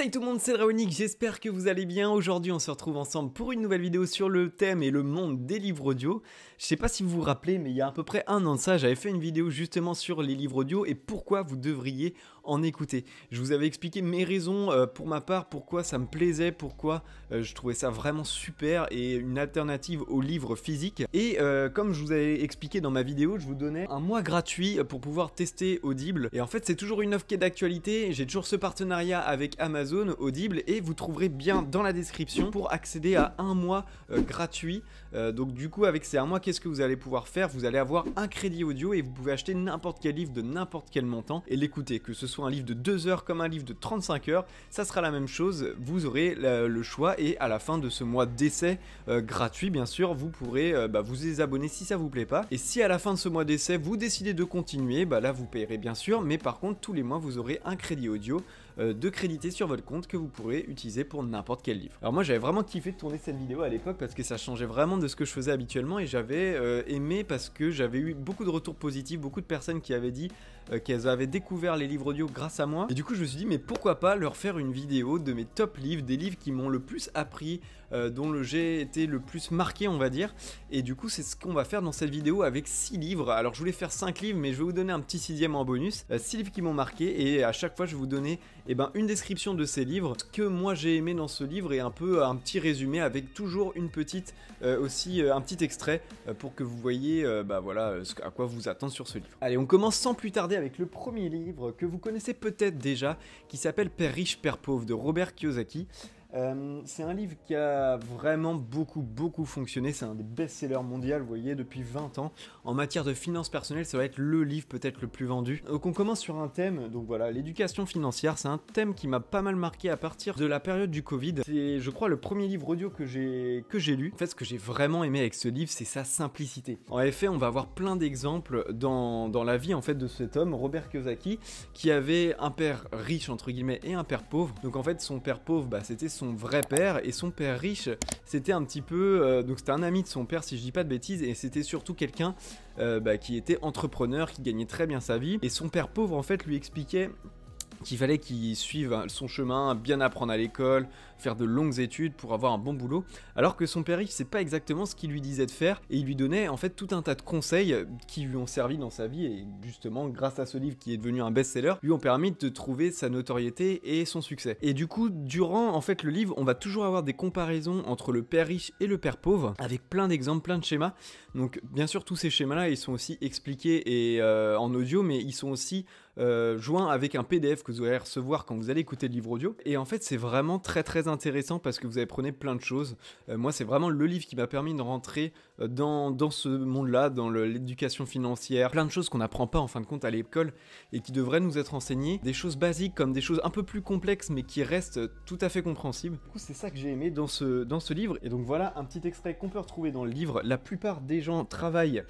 Salut tout le monde, c'est Draonic, j'espère que vous allez bien. Aujourd'hui, on se retrouve ensemble pour une nouvelle vidéo sur le thème et le monde des livres audio. Je sais pas si vous vous rappelez, mais il y a à peu près un an de ça, j'avais fait une vidéo justement sur les livres audio et pourquoi vous devriez en écouter. Je vous avais expliqué mes raisons euh, pour ma part, pourquoi ça me plaisait, pourquoi euh, je trouvais ça vraiment super et une alternative aux livres physiques. Et euh, comme je vous avais expliqué dans ma vidéo, je vous donnais un mois gratuit pour pouvoir tester Audible. Et en fait, c'est toujours une offre qui est d'actualité. J'ai toujours ce partenariat avec Amazon Audible et vous trouverez bien dans la description pour accéder à un mois gratuit. donc du coup, avec ces un mois, qu'est-ce que vous allez pouvoir faire Vous allez avoir un crédit audio et vous pouvez acheter n'importe quel livre de n'importe quel montant et l'écouter, que ce soit un livre de 2 heures comme un livre de 35 heures, ça sera la même chose, vous aurez le choix et à la fin de ce mois d'essai euh, gratuit bien sûr, vous pourrez euh, bah, vous désabonner si ça vous plaît pas. Et si à la fin de ce mois d'essai vous décidez de continuer, bah là vous paierez bien sûr, mais par contre tous les mois vous aurez un crédit audio euh, de crédité sur votre compte que vous pourrez utiliser pour n'importe quel livre. Alors moi j'avais vraiment kiffé de tourner cette vidéo à l'époque parce que ça changeait vraiment de ce que je faisais habituellement et j'avais aimé parce que j'avais eu beaucoup de retours positifs, beaucoup de personnes qui avaient dit qu'elles avaient découvert les livres audio grâce à moi. Et du coup, je me suis dit, mais pourquoi pas leur faire une vidéo de mes top livres, des livres qui m'ont le plus appris, euh, dont le j'ai été le plus marqué, on va dire. Et du coup, c'est ce qu'on va faire dans cette vidéo avec six livres. Alors, je voulais faire 5 livres, mais je vais vous donner un petit sixième en bonus. 6 euh, livres qui m'ont marqué, et à chaque fois, je vous donner eh ben, une description de ces livres, que moi j'ai aimé dans ce livre, et un peu un petit résumé avec toujours une petite, euh, aussi un petit extrait pour que vous voyez bah, voilà, à quoi vous attendre sur ce livre. Allez, on commence sans plus tarder avec le premier livre que vous connaissez connaissez peut-être déjà, qui s'appelle Père riche, père pauvre de Robert Kiyosaki. Euh, c'est un livre qui a vraiment beaucoup, beaucoup fonctionné. C'est un des best-sellers mondiaux, vous voyez, depuis 20 ans. En matière de finances personnelles, ça va être le livre peut-être le plus vendu. Donc euh, on commence sur un thème, donc voilà, l'éducation financière. C'est un thème qui m'a pas mal marqué à partir de la période du Covid. C'est, je crois, le premier livre audio que j'ai, que j'ai lu. En fait, ce que j'ai vraiment aimé avec ce livre, c'est sa simplicité. En effet, on va avoir plein d'exemples dans, dans la vie, en fait, de cet homme, Robert Kiyosaki, qui avait un père riche, entre guillemets, et un père pauvre. Donc en fait, son père pauvre, bah, c'était son vrai père et son père riche. C'était un petit peu, euh, donc c'était un ami de son père si je dis pas de bêtises, et c'était surtout quelqu'un euh, bah, qui était entrepreneur, qui gagnait très bien sa vie. Et son père pauvre en fait lui expliquait qu'il fallait qu'il suive son chemin, bien apprendre à l'école, faire de longues études pour avoir un bon boulot, alors que son père, il sait pas exactement ce qu'il lui disait de faire, et il lui donnait en fait tout un tas de conseils qui lui ont servi dans sa vie, et justement, grâce à ce livre qui est devenu un best-seller, lui ont permis de trouver sa notoriété et son succès. Et du coup, durant en fait le livre, on va toujours avoir des comparaisons entre le père riche et le père pauvre, avec plein d'exemples, plein de schémas. Donc bien sûr, tous ces schémas-là, ils sont aussi expliqués et euh, en audio, mais ils sont aussi euh, joints avec un PDF que vous allez recevoir quand vous allez écouter le livre audio. Et en fait, c'est vraiment très très intéressant parce que vous apprenez plein de choses. Euh, moi, c'est vraiment le livre qui m'a permis de rentrer euh, dans, ce monde-là, dans l'éducation financière, plein de choses qu'on n'apprend pas en fin de compte à l'école et qui devraient nous être enseignées. Des choses basiques comme des choses un peu plus complexes mais qui restent euh, tout à fait compréhensibles. Du coup, c'est ça que j'ai aimé dans ce, dans ce livre. Et donc voilà un petit extrait qu'on peut retrouver dans le livre. La plupart des gens travaillent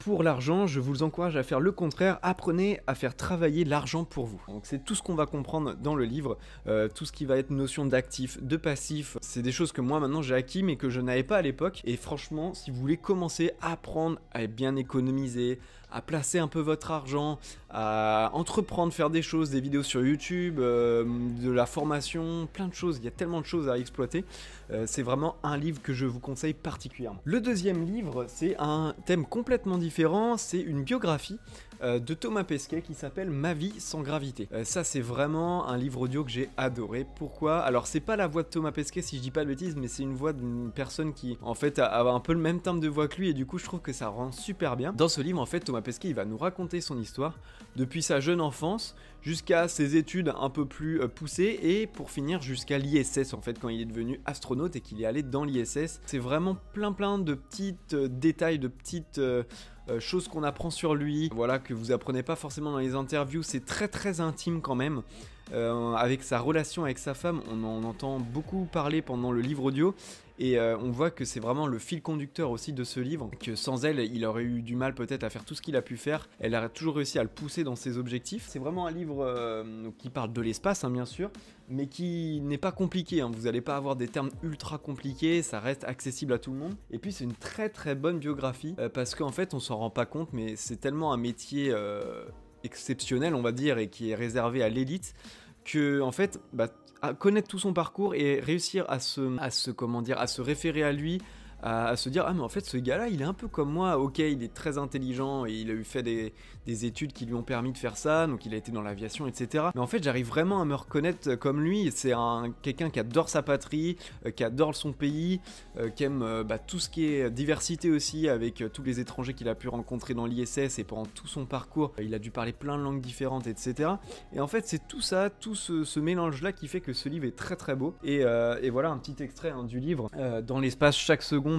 pour l'argent. Je vous encourage à faire le contraire. Apprenez à faire travailler l'argent pour vous. Donc c'est tout ce qu'on va comprendre dans le livre, euh, tout ce qui va être notion d'actif, de passif, c'est des choses que moi maintenant j'ai acquis mais que je n'avais pas à l'époque. Et franchement, si vous voulez commencer à apprendre à bien économiser, à placer un peu votre argent, à entreprendre, faire des choses, des vidéos sur YouTube, euh, de la formation, plein de choses. Il y a tellement de choses à exploiter. Euh, c'est vraiment un livre que je vous conseille particulièrement. Le deuxième livre, c'est un thème complètement différent. C'est une biographie euh, de Thomas Pesquet qui s'appelle Ma vie sans gravité. ça, c'est vraiment un livre audio que j'ai adoré. Pourquoi Alors, c'est pas la voix de Thomas Pesquet, si je dis pas de bêtises, mais c'est une voix d'une personne qui, en fait, a, un peu le même timbre de voix que lui, et du coup, je trouve que ça rend super bien. Dans ce livre, en fait, Thomas Pesquet qu'il va nous raconter son histoire depuis sa jeune enfance jusqu'à ses études un peu plus euh, poussées et pour finir jusqu'à l'ISS en fait quand il est devenu astronaute et qu'il est allé dans l'ISS. C'est vraiment plein plein de petits euh, détails, de petites... Euh, choses qu'on apprend sur lui, voilà, que vous apprenez pas forcément dans les interviews, c'est très très intime quand même. avec sa relation avec sa femme, on en entend beaucoup parler pendant le livre audio, et on voit que c'est vraiment le fil conducteur aussi de ce livre, que sans elle, il aurait eu du mal peut-être à faire tout ce qu'il a pu faire, elle a toujours réussi à le pousser dans ses objectifs. C'est vraiment un livre euh, qui parle de l'espace, hein, bien sûr, mais qui n'est pas compliqué. Hein. Vous n'allez pas avoir des termes ultra compliqués, ça reste accessible à tout le monde. Et puis c'est une très très bonne biographie, euh, parce qu'en fait on s'en rend pas compte, mais c'est tellement un métier euh, exceptionnel, on va dire, et qui est réservé à l'élite, que en fait, bah, connaître tout son parcours et réussir à à se, comment dire, à se référer à lui à, se dire ah mais en fait ce gars-là il est un peu comme moi, ok il est très intelligent et il a eu fait des, des études qui lui ont permis de faire ça, donc il a été dans l'aviation etc. Mais en fait j'arrive vraiment à me reconnaître comme lui, c'est un quelqu'un qui adore sa patrie, euh, qui adore son pays, euh, qui aime euh, bah, tout ce qui est diversité aussi avec tous les étrangers qu'il a pu rencontrer dans l'ISS et pendant tout son parcours, il a dû parler plein de langues différentes etc. Et en fait c'est tout ça, tout ce, mélange là qui fait que ce livre est très très beau et, et voilà un petit extrait hein, du livre dans l'espace chaque seconde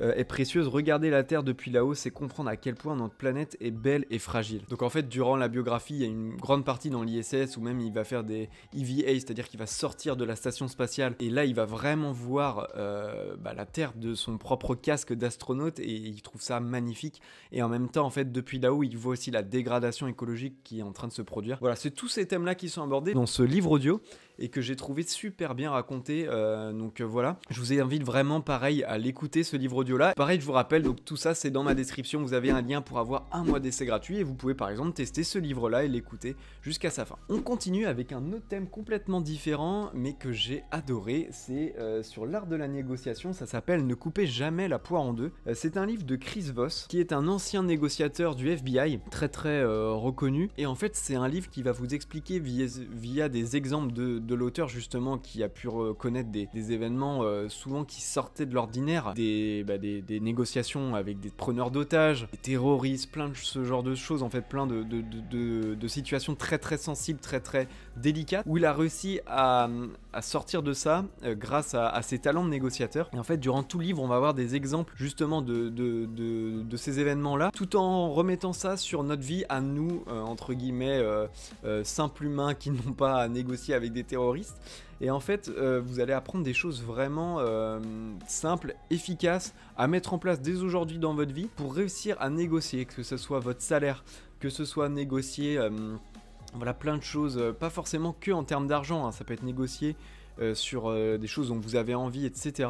euh, est précieuse. Regarder la Terre depuis là-haut, c'est comprendre à quel point notre planète est belle et fragile. Donc en fait, durant la biographie, il y a une grande partie dans l'ISS où même il va faire des EVA, c'est-à-dire qu'il va sortir de la station spatiale et là, il va vraiment voir euh, bah, la Terre de son propre casque d'astronaute et il trouve ça magnifique. Et en même temps, en fait, depuis là-haut, il voit aussi la dégradation écologique qui est en train de se produire. Voilà, c'est tous ces thèmes-là qui sont abordés dans ce livre audio et que j'ai trouvé super bien raconté. Euh, donc euh, voilà, je vous invite vraiment pareil à l'écouter ce livre audio là. Pareil, je vous rappelle, donc tout ça c'est dans ma description, vous avez un lien pour avoir un mois d'essai gratuit et vous pouvez par exemple tester ce livre là et l'écouter jusqu'à sa fin. On continue avec un autre thème complètement différent mais que j'ai adoré, c'est euh, sur l'art de la négociation, ça s'appelle Ne coupez jamais la poire en deux. c'est un livre de Chris Voss qui est un ancien négociateur du FBI, très très reconnu et en fait c'est un livre qui va vous expliquer via des exemples de de l'auteur justement qui a pu reconnaître des, événements euh, souvent qui sortaient de l'ordinaire, bah, des, des, négociations avec des preneurs d'otages, des terroristes, plein de ce genre de choses, en fait plein de, de, de, situations très très sensibles, très très délicates, où il a réussi à, à sortir de ça euh, grâce à, ses talents de négociateur. Et en fait durant tout le livre on va avoir des exemples justement de, de, ces événements-là, tout en remettant ça sur notre vie à nous, euh, entre guillemets, simples humains qui n'ont pas à négocier avec des et en fait, euh, vous allez apprendre des choses vraiment euh, simples, efficaces, à mettre en place dès aujourd'hui dans votre vie pour réussir à négocier, que ce soit votre salaire, que ce soit négocier, euh, voilà, plein de choses, pas forcément que en termes d'argent, hein. ça peut être négocié euh, sur euh, des choses dont vous avez envie, etc.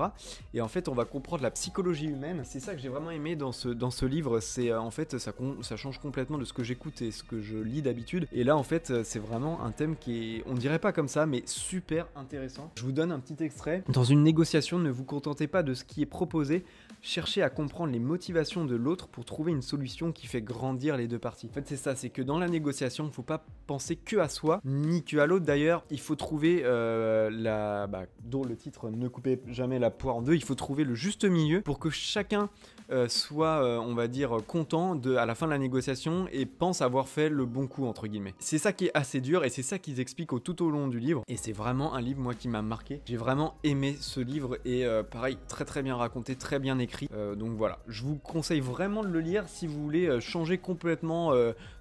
Et en fait, on va comprendre la psychologie humaine. C'est ça que j'ai vraiment aimé dans ce, dans ce livre. C'est euh, en fait, ça, ça change complètement de ce que j'écoute et ce que je lis d'habitude. Et là, en fait, c'est vraiment un thème qui est, on dirait pas comme ça, mais super intéressant. Je vous donne un petit extrait. Dans une négociation, ne vous contentez pas de ce qui est proposé. Cherchez à comprendre les motivations de l'autre pour trouver une solution qui fait grandir les deux parties. En fait, c'est ça, c'est que dans la négociation, faut pas penser que à soi, ni que à l'autre d'ailleurs. Il faut trouver la bah, dont le titre Ne coupez jamais la poire en deux, il faut trouver le juste milieu pour que chacun euh, soit, euh, on va dire, content à la fin de la négociation et pense avoir fait le bon coup, entre guillemets. C'est ça qui est assez dur et c'est ça qu'ils expliquent tout au long du livre. Et c'est vraiment un livre, moi, qui m'a marqué. J'ai vraiment aimé ce livre et euh, pareil, très très bien raconté, très bien écrit. donc voilà, je vous conseille vraiment de le lire si vous voulez changer complètement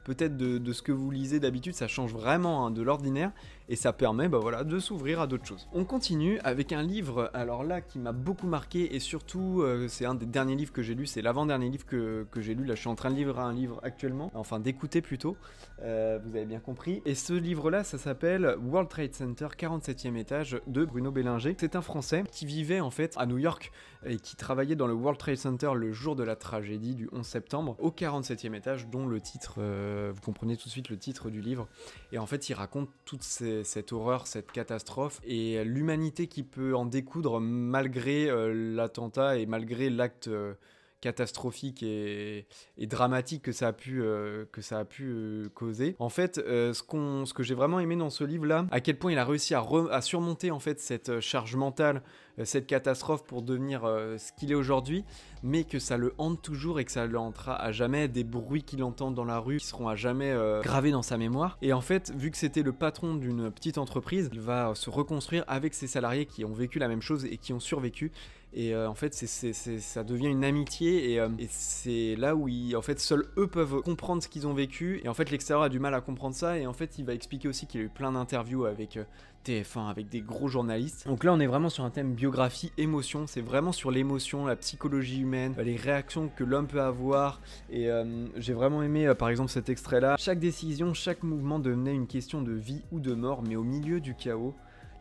peut-être de, ce que vous lisez d'habitude, ça change vraiment hein, de l'ordinaire et ça permet bah voilà, de s'ouvrir à d'autres choses. On continue avec un livre, alors là, qui m'a beaucoup marqué, et surtout, euh, c'est un des derniers livres que j'ai lu, c'est l'avant-dernier livre que, que j'ai lu, là je suis en train de livrer un livre actuellement, enfin d'écouter plutôt, euh, vous avez bien compris, et ce livre-là, ça s'appelle World Trade Center 47e étage de Bruno Bélinger. C'est un Français qui vivait en fait à New York et qui travaillait dans le World Trade Center le jour de la tragédie du 11 septembre au 47e étage, dont le titre, euh, vous comprenez tout de suite le titre du livre, et en fait il raconte toutes ces cette horreur, cette catastrophe, et l'humanité qui peut en découdre malgré euh, l'attentat et malgré l'acte euh, catastrophique et, dramatique que ça a pu, euh, que ça a pu causer. En fait, ce, qu'on ce que j'ai vraiment aimé dans ce livre-là, à quel point il a réussi à, à surmonter en fait cette charge mentale euh, cette catastrophe pour devenir euh, ce qu'il est aujourd'hui, mais que ça le hante toujours et que ça le hantera à jamais. Des bruits qu'il entend dans la rue qui seront à jamais euh, gravés dans sa mémoire. Et en fait, vu que c'était le patron d'une petite entreprise, il va se reconstruire avec ses salariés qui ont vécu la même chose et qui ont survécu. Et en fait, c'est ça devient une amitié et, c'est là où en fait, seuls eux peuvent comprendre ce qu'ils ont vécu. Et en fait, l'extérieur a du mal à comprendre ça. Et en fait, il va expliquer aussi qu'il a eu plein d'interviews avec TF1 avec des gros journalistes. Donc là, on est vraiment sur un thème biographie, émotion. C'est vraiment sur l'émotion, la psychologie humaine, les réactions que l'homme peut avoir. Et euh, j'ai vraiment aimé, euh, par exemple, cet extrait-là. Chaque décision, chaque mouvement devenait une question de vie ou de mort, mais au milieu du chaos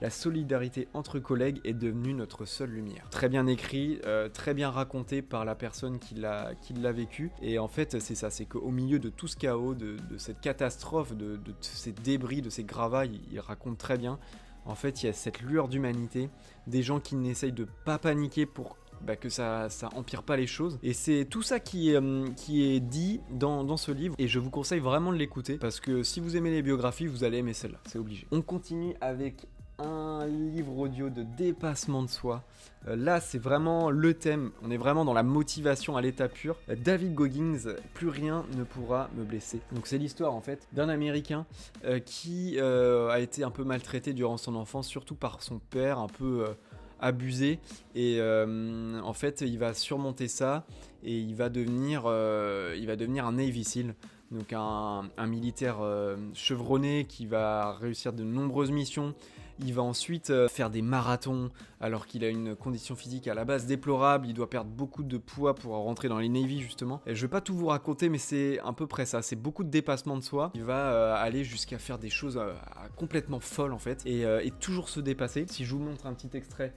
la solidarité entre collègues est devenue notre seule lumière. Très bien écrit, euh, très bien raconté par la personne qui l'a vécu. Et en fait, c'est ça, c'est qu'au milieu de tout ce chaos, de, cette catastrophe, de, ces débris, de ces gravats, il, raconte très bien. En fait, il y a cette lueur d'humanité, des gens qui n'essayent de pas paniquer pour bah, que ça, ça empire pas les choses. Et c'est tout ça qui, hum, qui est dit dans, dans, ce livre. Et je vous conseille vraiment de l'écouter parce que si vous aimez les biographies, vous allez aimer celle-là. C'est obligé. On continue avec un livre audio de dépassement de soi. Euh, là, c'est vraiment le thème. On est vraiment dans la motivation à l'état pur. David Goggins, plus rien ne pourra me blesser. Donc c'est l'histoire en fait d'un Américain euh, qui euh, a été un peu maltraité durant son enfance, surtout par son père, un peu abusé. Et en fait, il va surmonter ça et il va devenir, il va devenir un Navy Seal donc un, militaire euh, chevronné qui va réussir de nombreuses missions. Il va ensuite euh, faire des marathons alors qu'il a une condition physique à la base déplorable, il doit perdre beaucoup de poids pour rentrer dans les Navy justement. Et je vais pas tout vous raconter mais c'est à peu près ça, c'est beaucoup de dépassement de soi. Il va euh, aller jusqu'à faire des choses complètement folles en fait et, toujours se dépasser. Si je vous montre un petit extrait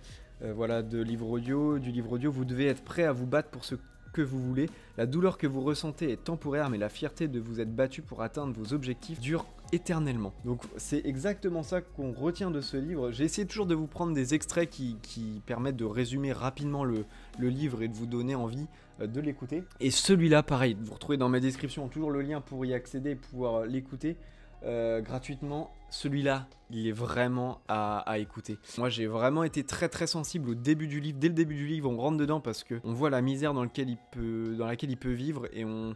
voilà, de livre audio, du livre audio, vous devez être prêt à vous battre pour ce que vous voulez, la douleur que vous ressentez est temporaire, mais la fierté de vous être battu pour atteindre vos objectifs dure éternellement. Donc c'est exactement ça qu'on retient de ce livre. J'ai essayé toujours de vous prendre des extraits qui, permettent de résumer rapidement le, le, livre et de vous donner envie euh, de l'écouter. Et celui-là, pareil, vous retrouvez dans ma description toujours le lien pour y accéder et pouvoir l'écouter. Euh, gratuitement, celui-là, il est vraiment à, écouter. Moi, j'ai vraiment été très très sensible au début du livre. Dès le début du livre, on rentre dedans parce que on voit la misère dans, lequel il peut, dans laquelle il peut vivre et on,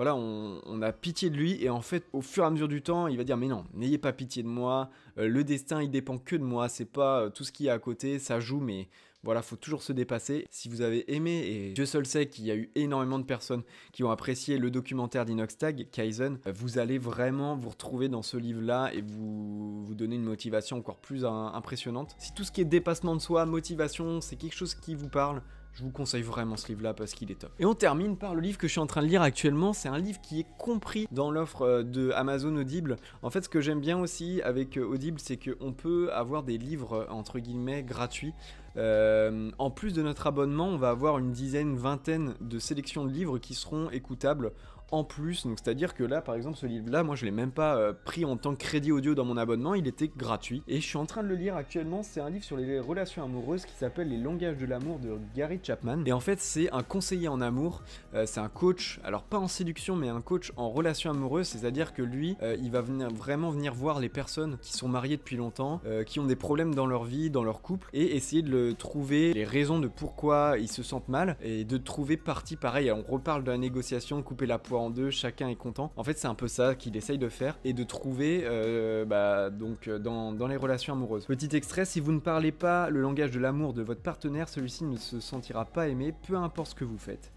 voilà, on, a pitié de lui, et en fait, au fur et à mesure du temps, il va dire, mais non, n'ayez pas pitié de moi, euh, le destin, il dépend que de moi, c'est pas euh, tout ce qu'il y a à côté, ça joue, mais voilà, faut toujours se dépasser. Si vous avez aimé, et Dieu seul sait qu'il y a eu énormément de personnes qui ont apprécié le documentaire d'Inoxtag Kaizen, euh, vous allez vraiment vous retrouver dans ce livre-là et vous, vous donner une motivation encore plus hein, impressionnante. Si tout ce qui est dépassement de soi, motivation, c'est quelque chose qui vous parle, je vous conseille vraiment ce livre-là parce qu'il est top. Et on termine par le livre que je suis en train de lire actuellement. C'est un livre qui est compris dans l'offre euh, de Amazon Audible. En fait, ce que j'aime bien aussi avec euh, Audible, c'est qu'on peut avoir des livres euh, entre guillemets gratuits. en plus de notre abonnement, on va avoir une dizaine, vingtaine de sélections de livres qui seront écoutables en plus. Donc c'est-à-dire que là, par exemple, ce livre-là, moi je l'ai même pas euh, pris en tant que crédit audio dans mon abonnement, il était gratuit. Et je suis en train de le lire actuellement, c'est un livre sur les relations amoureuses qui s'appelle Les langages de l'amour de Gary Chapman. Et en fait, c'est un conseiller en amour, euh, c'est un coach, alors pas en séduction, mais un coach en relations amoureuses, c'est-à-dire que lui, euh, il va vraiment venir voir les personnes qui sont mariées depuis longtemps, qui ont des problèmes dans leur vie, dans leur couple, et essayer de le trouver les raisons de pourquoi ils se sentent mal, et de trouver partie pareil, on reparle de la négociation, couper la poire en deux, chacun est content. En fait, c'est un peu ça qu'il essaye de faire et de trouver euh, bah, donc euh, dans, dans, les relations amoureuses. Petit extrait, si vous ne parlez pas le langage de l'amour de votre partenaire, celui-ci ne se sentira pas aimé, peu importe ce que vous faites.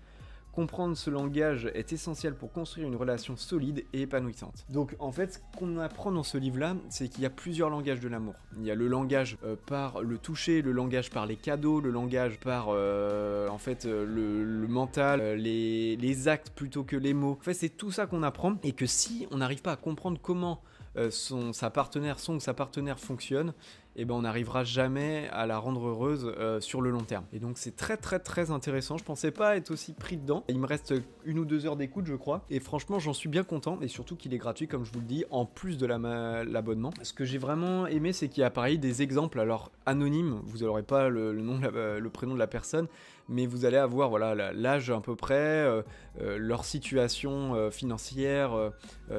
Comprendre ce langage est essentiel pour construire une relation solide et épanouissante. Donc en fait, ce qu'on apprend dans ce livre-là, c'est qu'il y a plusieurs langages de l'amour. Il y a le langage euh, par le toucher, le langage par les cadeaux, le langage par euh, en fait euh, le, mental, les, actes plutôt que les mots. En fait, c'est tout ça qu'on apprend et que si on n'arrive pas à comprendre comment son, sa partenaire, son sa partenaire fonctionne, eh ben on n'arrivera jamais à la rendre heureuse euh, sur le long terme. Et donc c'est très très très intéressant, je pensais pas être aussi pris dedans. Il me reste une ou deux heures d'écoute je crois, et franchement j'en suis bien content, et surtout qu'il est gratuit comme je vous le dis, en plus de l'abonnement. Ce que j'ai vraiment aimé c'est qu'il y a pareil des exemples, alors anonymes, vous n'aurez pas le, nom le prénom de la personne, mais vous allez avoir voilà l'âge à peu près, euh, euh, leur situation financière,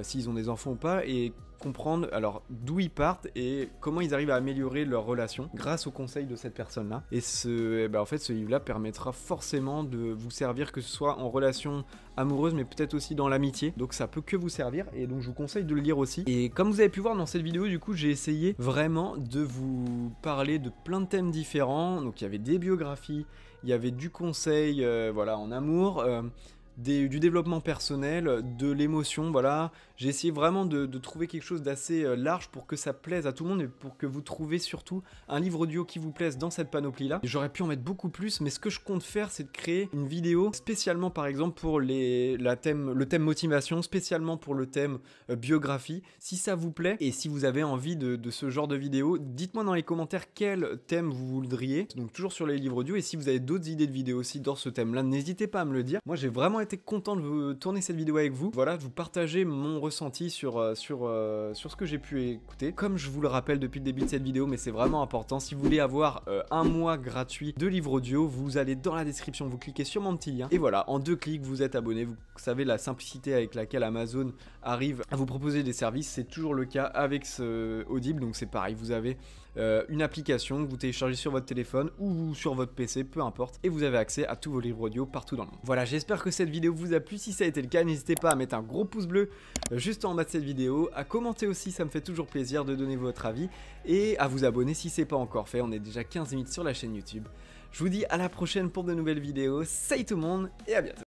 s'ils ont des enfants ou pas, et comprendre alors d'où ils partent et comment ils arrivent à améliorer leur relation grâce au conseil de cette personne-là. Et ce, eh ben, en fait, ce livre-là permettra forcément de vous servir que ce soit en relation amoureuse, mais peut-être aussi dans l'amitié. Donc ça peut que vous servir et donc je vous conseille de le lire aussi. Et comme vous avez pu voir dans cette vidéo, du coup, j'ai essayé vraiment de vous parler de plein de thèmes différents. Donc il y avait des biographies, il y avait du conseil, euh, voilà, en amour. Euh, du développement personnel, de l'émotion, voilà. J'ai essayé vraiment de, trouver quelque chose d'assez euh, large pour que ça plaise à tout le monde et pour que vous trouviez surtout un livre audio qui vous plaise dans cette panoplie-là. J'aurais pu en mettre beaucoup plus, mais ce que je compte faire, c'est de créer une vidéo spécialement, par exemple, pour les, la thème, le thème motivation, spécialement pour le thème euh, biographie. Si ça vous plaît et si vous avez envie de, de ce genre de vidéo, dites-moi dans les commentaires quel thème vous voudriez. Donc toujours sur les livres audio et si vous avez d'autres idées de vidéos aussi dans ce thème-là, n'hésitez pas à me le dire. Moi, j'ai vraiment content de tourner cette vidéo avec vous. Voilà, vous partager mon ressenti sur, euh, sur, euh, sur ce que j'ai pu écouter. Comme je vous le rappelle depuis le début de cette vidéo, mais c'est vraiment important, si vous voulez avoir euh, un mois gratuit de livres audio, vous allez dans la description, vous cliquez sur mon petit lien. Et voilà, en deux clics, vous êtes abonné. Vous savez la simplicité avec laquelle Amazon arrive à vous proposer des services. C'est toujours le cas avec ce Audible. Donc c'est pareil, vous avez une application que vous téléchargez sur votre téléphone ou sur votre PC, peu importe. Et vous avez accès à tous vos livres audio partout dans le monde. Voilà, j'espère que cette vidéo vidéo vous a plu. Si ça a été le cas, n'hésitez pas à mettre un gros pouce bleu euh, juste en bas de cette vidéo, à commenter aussi, ça me fait toujours plaisir de donner votre avis, et à vous abonner si c'est pas encore fait. On est déjà 15 minutes sur la chaîne YouTube. Je vous dis à la prochaine pour de nouvelles vidéos. Salut tout le monde et à bientôt.